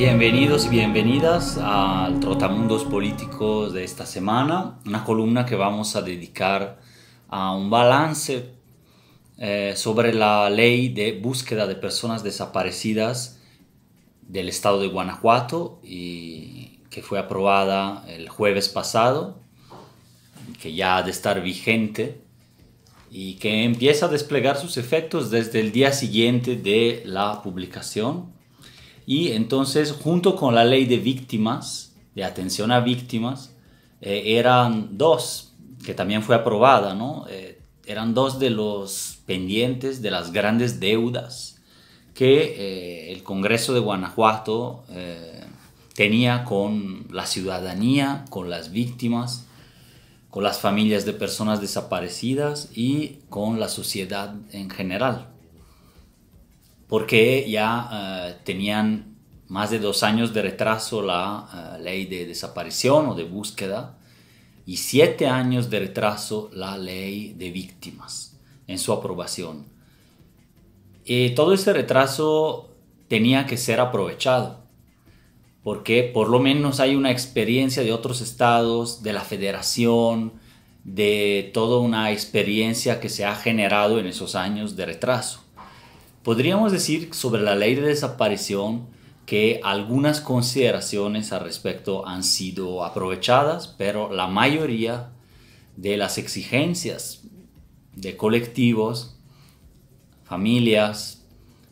Bienvenidos y bienvenidas al Trotamundos Políticos de esta semana, una columna que vamos a dedicar a un balance eh, sobre la ley de búsqueda de personas desaparecidas del estado de Guanajuato y que fue aprobada el jueves pasado, que ya ha de estar vigente y que empieza a desplegar sus efectos desde el día siguiente de la publicación y entonces, junto con la ley de víctimas, de atención a víctimas, eh, eran dos, que también fue aprobada, ¿no? Eh, eran dos de los pendientes de las grandes deudas que eh, el Congreso de Guanajuato tenía con la ciudadanía, con las víctimas, con las familias de personas desaparecidas y con la sociedad en general porque ya eh, tenían más de dos años de retraso la eh, ley de desaparición o de búsqueda y siete años de retraso la ley de víctimas en su aprobación. Y todo ese retraso tenía que ser aprovechado porque por lo menos hay una experiencia de otros estados, de la federación, de toda una experiencia que se ha generado en esos años de retraso. Podríamos decir sobre la ley de desaparición que algunas consideraciones al respecto han sido aprovechadas, pero la mayoría de las exigencias de colectivos, familias,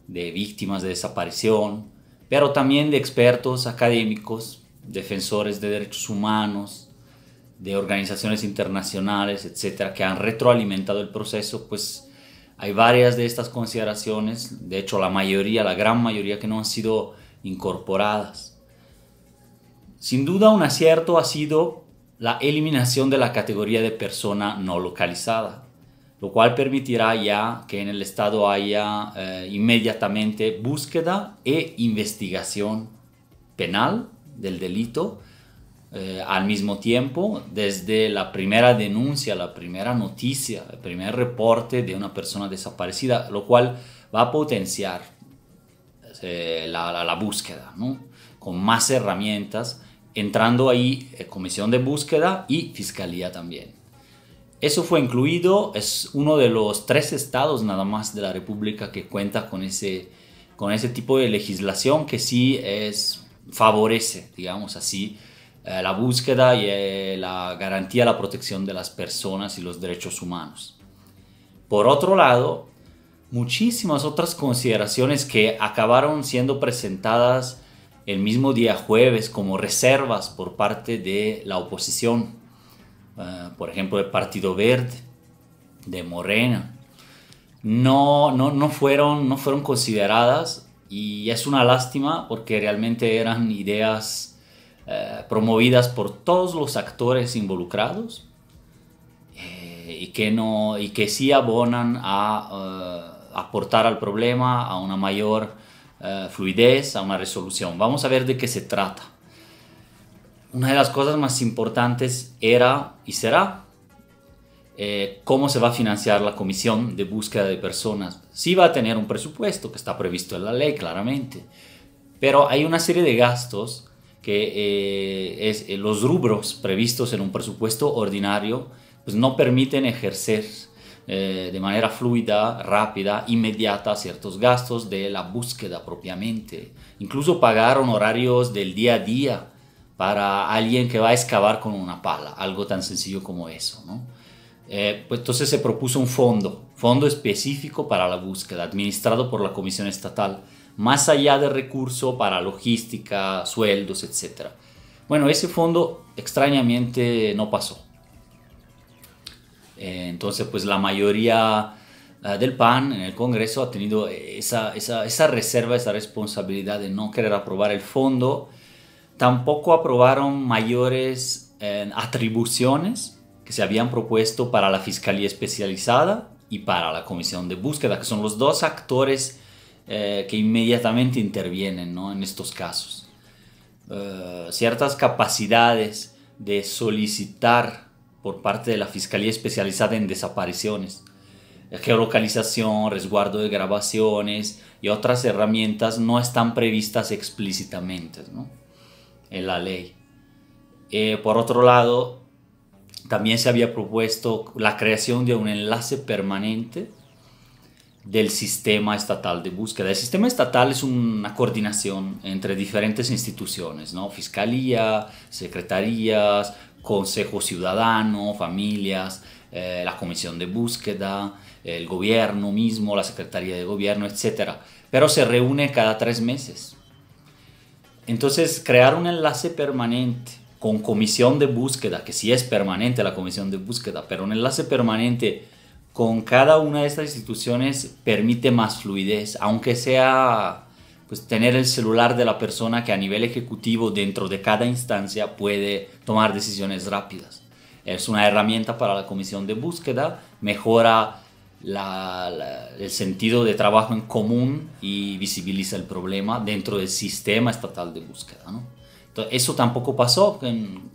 de víctimas de desaparición, pero también de expertos académicos, defensores de derechos humanos, de organizaciones internacionales, etcétera, que han retroalimentado el proceso, pues hay varias de estas consideraciones, de hecho la mayoría, la gran mayoría que no han sido incorporadas. Sin duda un acierto ha sido la eliminación de la categoría de persona no localizada, lo cual permitirá ya que en el estado haya eh, inmediatamente búsqueda e investigación penal del delito eh, al mismo tiempo, desde la primera denuncia, la primera noticia, el primer reporte de una persona desaparecida, lo cual va a potenciar eh, la, búsqueda, ¿no? con más herramientas, entrando ahí eh, comisión de búsqueda y fiscalía también. Eso fue incluido, es uno de los tres estados nada más de la República que cuenta con ese, con ese tipo de legislación que sí es, favorece, digamos así, eh, la búsqueda y eh, la garantía de la protección de las personas y los derechos humanos. Por otro lado, muchísimas otras consideraciones que acabaron siendo presentadas el mismo día jueves como reservas por parte de la oposición, eh, por ejemplo, del Partido Verde, de Morena, no, no, fueron, no fueron consideradas y es una lástima porque realmente eran ideas eh, promovidas por todos los actores involucrados eh, y, que no, y que sí abonan a eh, aportar al problema, a una mayor fluidez, a una resolución. Vamos a ver de qué se trata. Una de las cosas más importantes era y será cómo se va a financiar la comisión de búsqueda de personas. Sí va a tener un presupuesto que está previsto en la ley, claramente, pero hay una serie de gastos que eh, eh, los rubros previstos en un presupuesto ordinario pues no permiten ejercer eh, de manera fluida, rápida, inmediata ciertos gastos de la búsqueda propiamente. Incluso pagar honorarios del día a día para alguien que va a excavar con una pala, algo tan sencillo como eso. pues entonces se propuso un fondo, fondo específico para la búsqueda, administrado por la Comisión Estatal más allá de recurso para logística, sueldos, etc. Bueno, ese fondo extrañamente no pasó. Eh, entonces, pues la mayoría ah, del PAN en el Congreso ha tenido esa, reserva, esa responsabilidad de no querer aprobar el fondo. Tampoco aprobaron mayores eh, atribuciones que se habían propuesto para la Fiscalía Especializada y para la Comisión de Búsqueda, que son los dos actores eh, que inmediatamente intervienen en estos casos. Eh, ciertas capacidades de solicitar por parte de la Fiscalía Especializada en Desapariciones, eh, geolocalización, resguardo de grabaciones y otras herramientas no están previstas explícitamente en la ley. por otro lado, también se había propuesto la creación de un enlace permanente del sistema estatal de búsqueda. El sistema estatal es una coordinación entre diferentes instituciones, ¿no? Fiscalía, secretarías, Consejo Ciudadano, familias, eh, la Comisión de Búsqueda, el gobierno mismo, la Secretaría de Gobierno, etc. Pero se reúne cada tres meses. Entonces, crear un enlace permanente con comisión de búsqueda, que sí es permanente la comisión de búsqueda, pero un enlace permanente con cada una de estas instituciones permite más fluidez, aunque sea pues, tener el celular de la persona que a nivel ejecutivo dentro de cada instancia puede tomar decisiones rápidas. Es una herramienta para la comisión de búsqueda, mejora el sentido de trabajo en común y visibiliza el problema dentro del sistema estatal de búsqueda. eso tampoco pasó,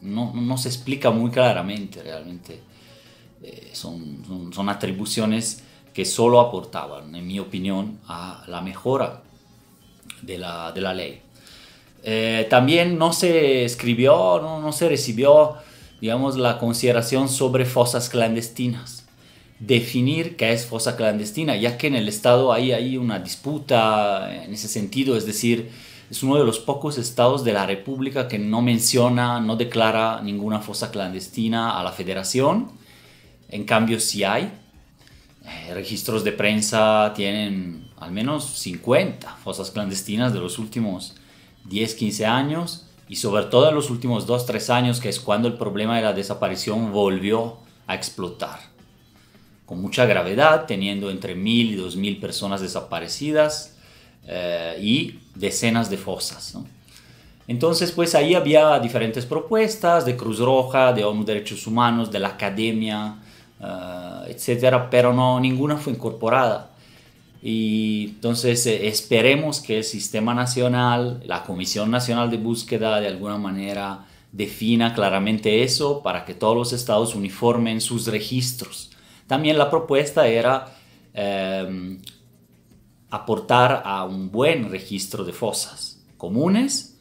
no se explica muy claramente realmente eh, son, son, atribuciones que solo aportaban, en mi opinión, a la mejora de la, de la ley. Eh, también no se escribió, no, no, se recibió, digamos, la consideración sobre fosas clandestinas. Definir qué es fosa clandestina, ya que en el Estado hay, hay una disputa en ese sentido, es decir, es uno de los pocos estados de la República que no menciona, no declara ninguna fosa clandestina a la Federación en cambio, si hay, eh, registros de prensa tienen al menos 50 fosas clandestinas de los últimos 10, 15 años y sobre todo en los últimos 2, 3 años, que es cuando el problema de la desaparición volvió a explotar. Con mucha gravedad, teniendo entre 1.000 y 2.000 personas desaparecidas eh, y decenas de fosas. Entonces, pues ahí había diferentes propuestas de Cruz Roja, de ONU Derechos Humanos, de la academia, Ah, etcétera, pero no, ninguna fue incorporada. Y entonces eh, esperemos que el Sistema Nacional, la Comisión Nacional de Búsqueda, de alguna manera defina claramente eso para que todos los estados uniformen sus registros. También la propuesta era em, aportar a un buen registro de fosas comunes,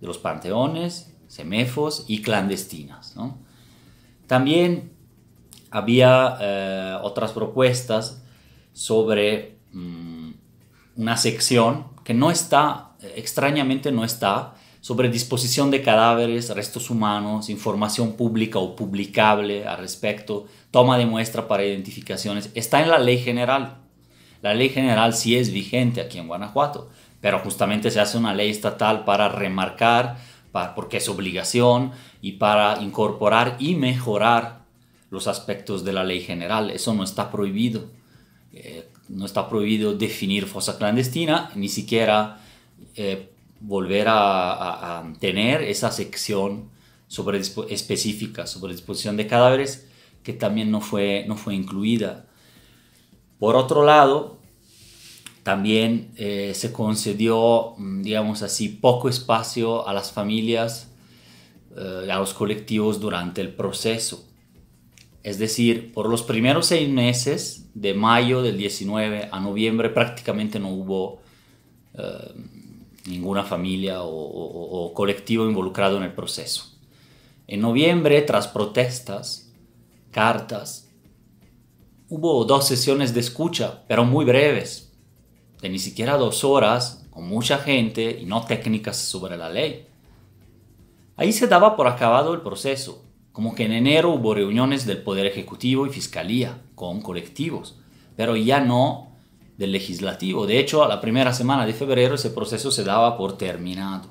de los panteones, semefos y clandestinas. También había eh, otras propuestas sobre mm, una sección que no está, eh, extrañamente no está, sobre disposición de cadáveres, restos humanos, información pública o publicable al respecto, toma de muestra para identificaciones, está en la ley general. La ley general sí es vigente aquí en Guanajuato, pero justamente se hace una ley estatal para remarcar, para, porque es obligación, y para incorporar y mejorar los aspectos de la ley general. Eso no está prohibido. Eh, no está prohibido definir fosa clandestina, ni siquiera eh, volver a, tener esa sección sobre, específica sobre disposición de cadáveres que también no fue, no fue incluida. Por otro lado, también eh, se concedió, mm, digamos así, poco espacio a las familias, a los colectivos durante el proceso es decir, por los primeros seis meses, de mayo del 19 a noviembre, prácticamente no hubo eh, ninguna familia o colectivo involucrado en el proceso. En noviembre, tras protestas, cartas, hubo dos sesiones de escucha, pero muy breves, de ni siquiera dos horas, con mucha gente y no técnicas sobre la ley. Ahí se daba por acabado el proceso, como que en enero hubo reuniones del Poder Ejecutivo y Fiscalía con colectivos, pero ya no del legislativo. De hecho, a la primera semana de febrero ese proceso se daba por terminado.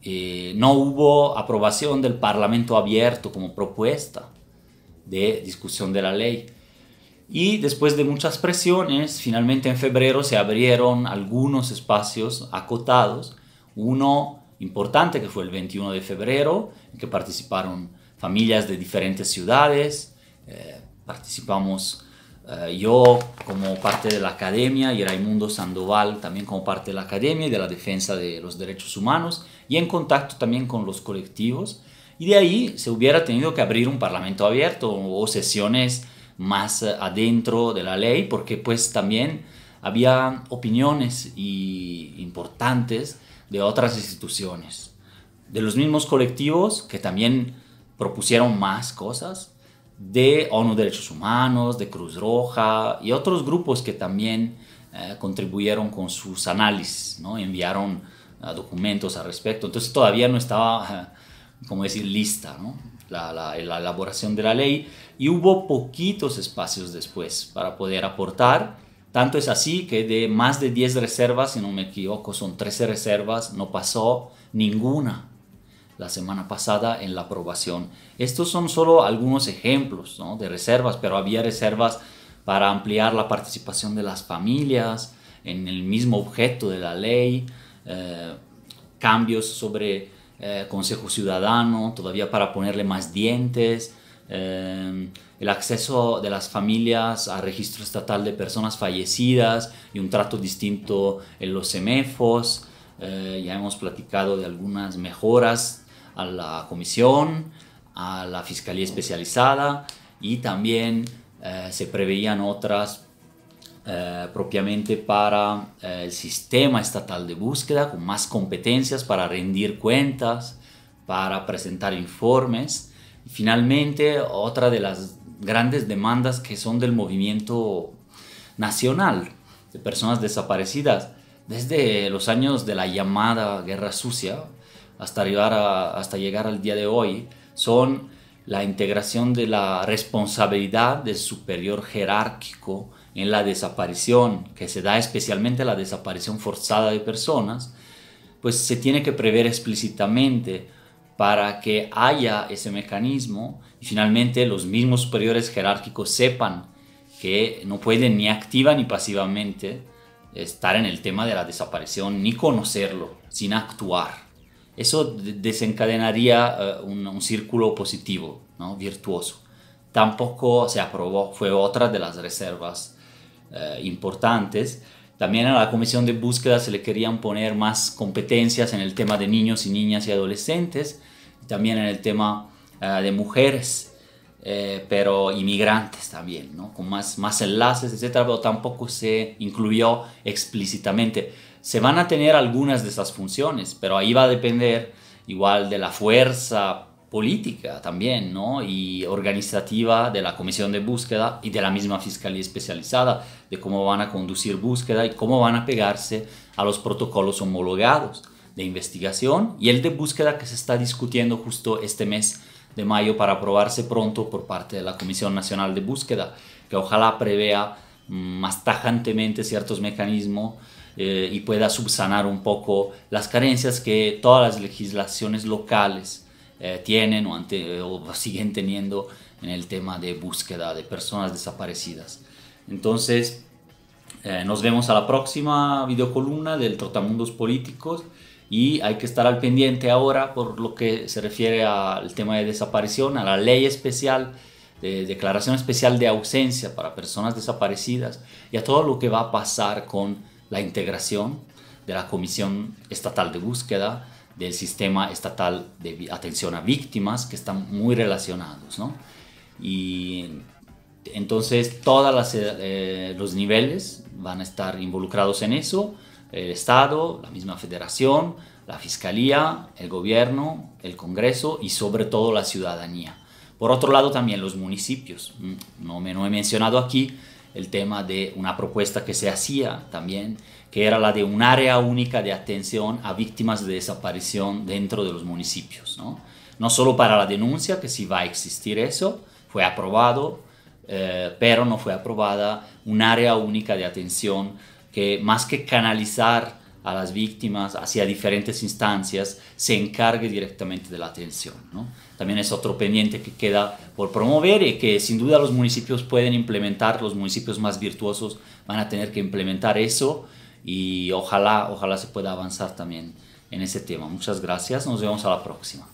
Eh, no hubo aprobación del Parlamento abierto como propuesta de discusión de la ley. Y después de muchas presiones, finalmente en febrero se abrieron algunos espacios acotados. Uno importante que fue el 21 de febrero, en que participaron familias de diferentes ciudades, eh, participamos eh, yo como parte de la academia y Raimundo Sandoval también como parte de la academia y de la defensa de los derechos humanos y en contacto también con los colectivos. Y de ahí se hubiera tenido que abrir un parlamento abierto o sesiones más eh, adentro de la ley porque pues también había opiniones importantes de otras instituciones, de los mismos colectivos que también propusieron más cosas de ONU Derechos Humanos, de Cruz Roja y otros grupos que también eh, contribuyeron con sus análisis, ¿no? enviaron eh, documentos al respecto. Entonces todavía no estaba, eh, como decir, lista la, elaboración de la ley y hubo poquitos espacios después para poder aportar. Tanto es así que de más de 10 reservas, si no me equivoco, son 13 reservas, no pasó ninguna la semana pasada en la aprobación. Estos son solo algunos ejemplos de reservas, pero había reservas para ampliar la participación de las familias en el mismo objeto de la ley, eh, cambios sobre eh, Consejo Ciudadano, todavía para ponerle más dientes, eh, el acceso de las familias a registro estatal de personas fallecidas y un trato distinto en los semefos. ya hemos platicado de algunas mejoras a la comisión, a la fiscalía especializada y también eh, se preveían otras eh, propiamente para eh, el sistema estatal de búsqueda con más competencias para rendir cuentas, para presentar informes. finalmente, otra de las grandes demandas que son del movimiento nacional de personas desaparecidas desde los años de la llamada Guerra Sucia, hasta hasta llegar al día de hoy son la integración de la responsabilidad del superior jerárquico en la desaparición, que se da especialmente la desaparición forzada de personas, pues se tiene que prever explícitamente para que haya ese mecanismo y finalmente los mismos superiores jerárquicos sepan que no pueden ni activa ni pasivamente estar en el tema de la desaparición ni conocerlo sin actuar eso desencadenaría eh, un, círculo positivo, ¿no? virtuoso. Tampoco se aprobó, fue otra de las reservas eh, importantes. También a la comisión de búsqueda se le querían poner más competencias en el tema de niños y niñas y adolescentes, también en el tema eh, de mujeres, pero inmigrantes también, ¿no? con más, más enlaces, etc. Pero tampoco se incluyó explícitamente se van a tener algunas de esas funciones, pero ahí va a depender igual de la fuerza política también, Y organizativa de la comisión de búsqueda y de la misma fiscalía especializada, de cómo van a conducir búsqueda y cómo van a pegarse a los protocolos homologados de investigación y el de búsqueda que se está discutiendo justo este mes de mayo para aprobarse pronto por parte de la Comisión Nacional de Búsqueda, que ojalá prevea mm, más tajantemente ciertos mecanismos eh, y pueda subsanar un poco las carencias que todas las legislaciones locales eh, tienen o, siguen teniendo en el tema de búsqueda de personas desaparecidas. Entonces, eh, nos vemos a la próxima videocolumna del Trotamundos Políticos y hay que estar al pendiente ahora por lo que se refiere al tema de desaparición, a la ley especial, de declaración especial de ausencia para personas desaparecidas y a todo lo que va a pasar con la integración de la Comisión Estatal de Búsqueda, del Sistema Estatal de Atención a Víctimas, que están muy relacionados. Y entonces todos eh, eh, los niveles van a estar involucrados en eso, el Estado, la misma federación, la Fiscalía, el Gobierno, el Congreso y sobre todo la ciudadanía. Por otro lado también los municipios, mm, no, me, no he mencionado aquí, el tema de una propuesta que se hacía también, que era la de un área única de atención a víctimas de desaparición dentro de los municipios. No, no solo para la denuncia, que sí va a existir eso, fue aprobado, eh, pero no fue aprobada un área única de atención que más que canalizar a las víctimas hacia diferentes instancias se encargue directamente de la atención. ¿no? También es otro pendiente que queda por promover y que sin duda los municipios pueden implementar, los municipios más virtuosos van a tener que implementar eso y ojalá, ojalá se pueda avanzar también en ese tema. Muchas gracias, nos vemos a la próxima.